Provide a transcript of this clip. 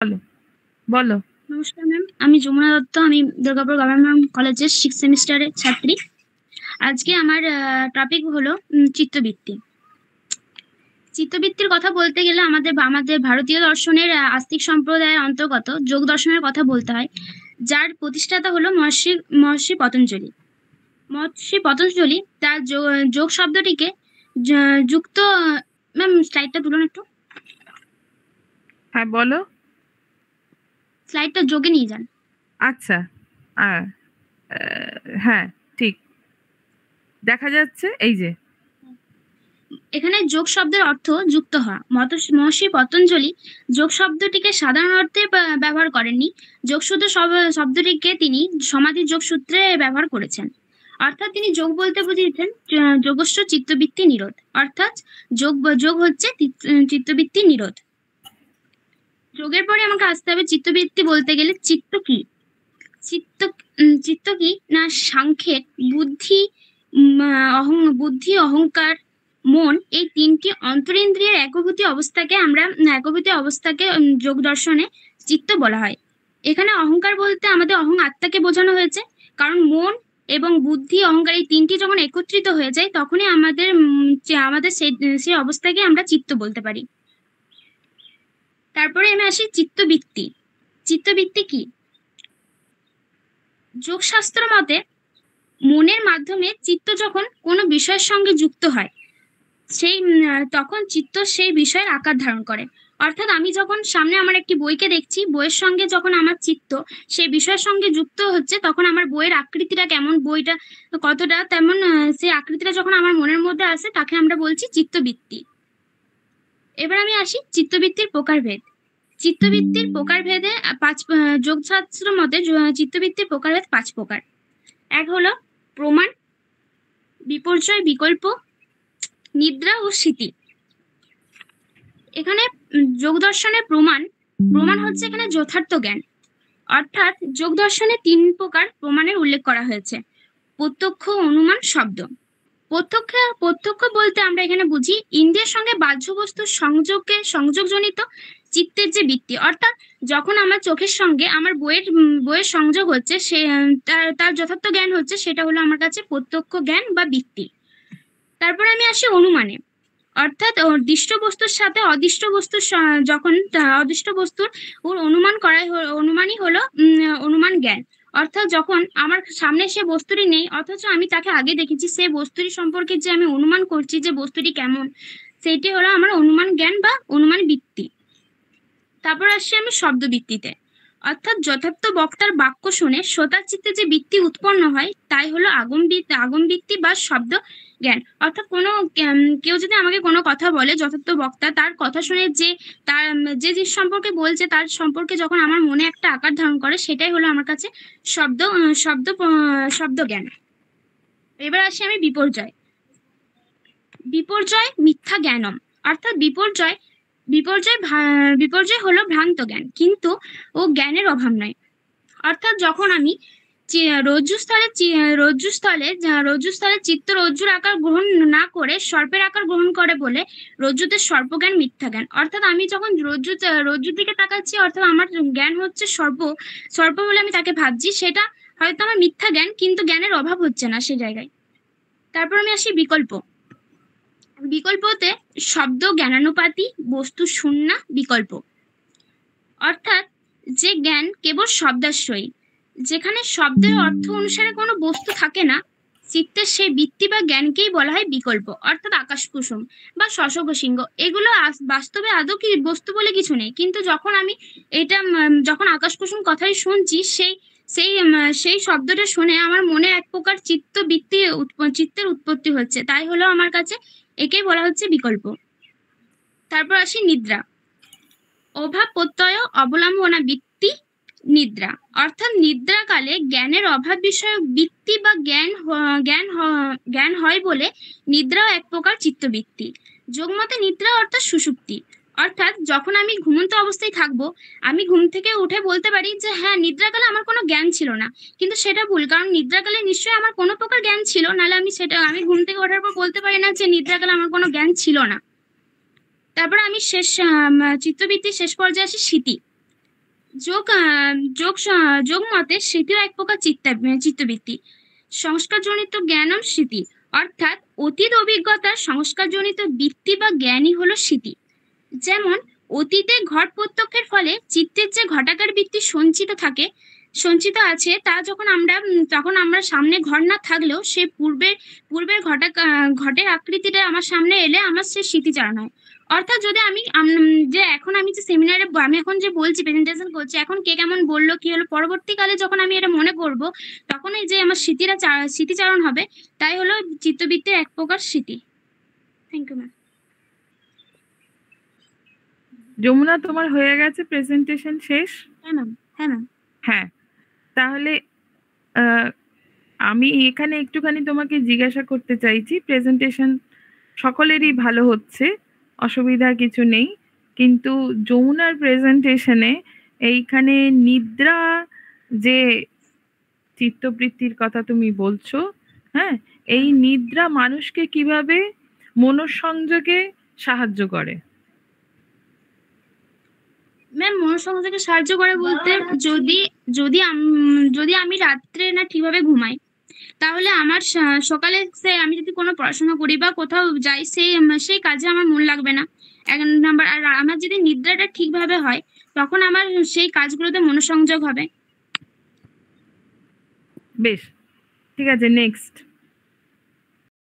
বলো, বলো। নমস্কার ম্যাম আমি যমুনা দত্ত আমি দুর্গাপুর গভর্নমেন্ট কলেজের সিক্স সেমিস্টারের ছাত্রী আজকে আমার টপিক হলো উম, চিত্তবৃত্তি চিত্তবৃত্তির কথা বলতে গেলে আমাদের আমাদের ভারতীয় দর্শনের আস্তিক সম্প্রদায়ের অন্তর্গত যোগ দর্শনের কথা বলতে হয় যার প্রতিষ্ঠাতা হলো মহর্ষি মহর্ষি পতঞ্জলি মহর্ষি পতঞ্জলি তার যো- যোগ শব্দটিকে যুক্ত ম্যাম স্লাইডটা তুলুন একটু হ্যাঁ বলো স্লাইডটা যোগে নিয়ে যান আচ্ছা হ্যাঁ ঠিক দেখা যাচ্ছে এই যে এখানে যোগ শব্দের অর্থ যুক্ত হওয়া মত মহর্ষি পতঞ্জলি যোগ শব্দটিকে সাধারণ অর্থে ব্যবহার করেননি যোগসূত্র শব্দটিকে তিনি সমাধি যোগসূত্রে ব্যবহার করেছেন অর্থাৎ তিনি যোগ বলতে বুঝিয়েছেন যোগস্ব চিত্তবৃত্তি নিরোধ অর্থাৎ যোগ যোগ হচ্ছে চিত্তবৃত্তি নিরোধ যোগের পরে আমাকে আসতে হবে চিত্তবৃত্তি বলতে গেলে চিত্ত কি চিত্ত চিত্ত কি না সাংখ্যের বুদ্ধি অহং বুদ্ধি অহংকার মন এই তিনটি অন্তরেন্দ্রিয়ের একভূতি অবস্থাকে আমরা একভূতি অবস্থাকে যোগ দর্শনে চিত্ত বলা হয় এখানে অহংকার বলতে আমাদের অহং আত্মাকে বোঝানো হয়েছে কারণ মন এবং বুদ্ধি অহংকার এই তিনটি যখন একত্রিত হয়ে যায় তখনই আমাদের আমাদের সেই সেই অবস্থাকে আমরা চিত্ত বলতে পারি তারপরে আমি আসি চিত্তবৃত্তি চিত্তবৃত্তি কি যোগশাস্ত্র মতে মনের মাধ্যমে চিত্ত যখন কোনো বিষয়ের সঙ্গে যুক্ত হয় সেই তখন চিত্ত সেই বিষয়ের আকার ধারণ করে অর্থাৎ আমি যখন সামনে আমার একটি বইকে দেখছি বইয়ের সঙ্গে যখন আমার চিত্ত সেই বিষয়ের সঙ্গে যুক্ত হচ্ছে তখন আমার বইয়ের আকৃতিটা কেমন বইটা কতটা তেমন সেই আকৃতিটা যখন আমার মনের মধ্যে আসে তাকে আমরা বলছি চিত্তবৃত্তি এবার আমি আসি চিত্তবৃত্তির প্রকারভেদ চিত্তবৃত্তির প্রকারভেদে পাঁচ যোগশাস্ত্র মতে চিত্তবৃত্তির প্রকারভেদ পাঁচ প্রকার এক হলো প্রমাণ বিপর্যয় বিকল্প নিদ্রা ও স্মৃতি এখানে যোগ দর্শনের প্রমাণ প্রমাণ হচ্ছে এখানে যথার্থ জ্ঞান অর্থাৎ যোগ দর্শনে তিন প্রকার প্রমাণের উল্লেখ করা হয়েছে প্রত্যক্ষ অনুমান শব্দ প্রত্যক্ষ প্রত্যক্ষ বলতে আমরা এখানে বুঝি ইন্দ্রিয়ের সঙ্গে বাহ্য বস্তুর সংযোগকে সংযোগজনিত চিত্তের যে বৃত্তি অর্থাৎ যখন আমার চোখের সঙ্গে আমার বইয়ের বইয়ের সংযোগ হচ্ছে সে তার যথার্থ জ্ঞান হচ্ছে সেটা হলো আমার কাছে প্রত্যক্ষ জ্ঞান বা বৃত্তি তারপর আমি আসি অনুমানে অর্থাৎ দৃষ্ট বস্তুর সাথে অদৃষ্ট বস্তুর যখন অদৃষ্ট বস্তুর ওর অনুমান করাই অনুমানই হলো অনুমান জ্ঞান অর্থাৎ যখন আমার সামনে সে বস্তুটি নেই অথচ আমি তাকে আগে দেখেছি সে বস্তুটি সম্পর্কে যে আমি অনুমান করছি যে বস্তুটি কেমন সেইটি হলো আমার অনুমান জ্ঞান বা অনুমান ভিত্তি তারপর আসছি আমি শব্দ ভিত্তিতে অর্থাৎ যথার্থ বক্তার বাক্য শুনে শ্রোতার চিত্তে যে বৃত্তি উৎপন্ন হয় তাই হলো আগম আগম ভিত্তি বা শব্দ জ্ঞান অর্থাৎ কোনো কেউ যদি আমাকে কোনো কথা বলে যথার্থ বক্তা তার কথা শুনে যে তার যে জিনিস সম্পর্কে বলছে তার সম্পর্কে যখন আমার মনে একটা আকার ধারণ করে সেটাই হলো আমার কাছে শব্দ শব্দ শব্দ জ্ঞান এবার আসি আমি বিপর্যয় বিপর্যয় মিথ্যা জ্ঞানম অর্থাৎ বিপর্যয় বিপর্যয় বিপর্যয় হলো ভ্রান্ত জ্ঞান কিন্তু ও জ্ঞানের অভাব নয় অর্থাৎ যখন আমি রজ্জুস্থলে রজ্জুস্থলে রজ্জুস্থলে চিত্ত রজ্জুর আকার গ্রহণ না করে সর্পের আকার গ্রহণ করে বলে রজ্জুতে জ্ঞান মিথ্যা জ্ঞান অর্থাৎ আমি যখন রজ্জু রজ্জুর দিকে তাকাচ্ছি অর্থাৎ আমার জ্ঞান হচ্ছে সর্প সর্প বলে আমি তাকে ভাবছি সেটা হয়তো আমার মিথ্যা জ্ঞান কিন্তু জ্ঞানের অভাব হচ্ছে না সে জায়গায় তারপর আমি আসি বিকল্প বিকল্পতে শব্দ জ্ঞানানুপাতি বস্তু শূন্য বিকল্প অর্থাৎ যে জ্ঞান কেবল শব্দাশ্রয়ী যেখানে শব্দের অর্থ অনুসারে কোনো বস্তু থাকে না চিত্তের সেই বৃত্তি বা জ্ঞানকেই বলা হয় বিকল্প অর্থাৎ আকাশ কুসুম বা শশক সিংহ এগুলো বাস্তবে আদৌ কি বস্তু বলে কিছু নেই কিন্তু যখন আমি এটা যখন আকাশ কুসুম কথাই শুনছি সেই সেই সেই শব্দটা শুনে আমার মনে এক প্রকার চিত্ত বৃত্তি চিত্তের উৎপত্তি হচ্ছে তাই হলো আমার কাছে একেই বলা হচ্ছে বিকল্প তারপর আসি নিদ্রা অভাব প্রত্যয় অবলম্বনা বৃত্তি নিদ্রা অর্থাৎ নিদ্রাকালে জ্ঞানের অভাব বিষয়ক বৃত্তি বা জ্ঞান জ্ঞান জ্ঞান হয় বলে নিদ্রাও এক প্রকার চিত্তবৃত্তি যোগমতে নিদ্রা অর্থাৎ সুষুপ্তি অর্থাৎ যখন আমি ঘুমন্ত অবস্থায় থাকবো আমি ঘুম থেকে উঠে বলতে পারি যে হ্যাঁ নিদ্রাকালে আমার কোনো জ্ঞান ছিল না কিন্তু সেটা ভুল কারণ নিদ্রাকালে নিশ্চয়ই আমার কোনো প্রকার জ্ঞান ছিল নাহলে আমি সেটা আমি ঘুম থেকে ওঠার পর বলতে পারি না যে নিদ্রাকালে আমার কোনো জ্ঞান ছিল না তারপর আমি শেষ চিত্রবৃত্তির শেষ পর্যায়ে আসি স্মৃতি যোগ যোগ যোগ মতে স্মৃতিও এক প্রকার চিত্তা চিত্তবৃত্তি সংস্কারজনিত জ্ঞানম স্মৃতি অর্থাৎ অতীত অভিজ্ঞতা সংস্কারজনিত বৃত্তি বা জ্ঞানই হলো স্মৃতি যেমন অতীতে ঘট প্রত্যক্ষের ফলে চিত্তের যে ঘটাকার বৃত্তি সঞ্চিত থাকে সঞ্চিত আছে তা যখন আমরা তখন আমরা সামনে ঘর না থাকলেও সে পূর্বের পূর্বের ঘটা ঘটের আকৃতিটা আমার সামনে এলে আমার সে স্মৃতিচারণ হয় অর্থাৎ যদি আমি যে এখন আমি যে সেমিনারে আমি এখন যে বলছি প্রেজেন্টেশন করছি এখন কে কেমন বললো কি হলো পরবর্তীকালে যখন আমি এটা মনে করব তখন এই যে আমার স্মৃতিরা স্মৃতিচারণ হবে তাই হলো চিত্তবৃত্তির এক প্রকার স্মৃতি থ্যাংক ইউ ম্যাম যমুনা তোমার হয়ে গেছে প্রেজেন্টেশন শেষ হ্যাঁ ম্যাম হ্যাঁ ম্যাম হ্যাঁ তাহলে আমি এখানে একটুখানি তোমাকে জিজ্ঞাসা করতে চাইছি প্রেজেন্টেশন সকলেরই ভালো হচ্ছে অসুবিধা কিছু নেই কিন্তু যমুনার প্রেজেন্টেশনে এইখানে নিদ্রা যে চিত্তবৃত্তির কথা তুমি বলছো হ্যাঁ এই নিদ্রা মানুষকে কিভাবে মনঃসংযোগে সাহায্য করে ম্যাম মনোসংযোগে সাহায্য করে বলতে যদি যদি যদি আমি রাত্রে না ঠিকভাবে ঘুমাই তাহলে আমার সকালে সে আমি যদি কোনো পড়াশোনা করি বা কোথাও যাই সেই সেই কাজে আমার মন লাগবে না এক নাম্বার আর আমার যদি নিদ্রাটা ঠিকভাবে হয় তখন আমার সেই কাজগুলোতে মনোসংযোগ হবে বেশ ঠিক আছে নেক্সট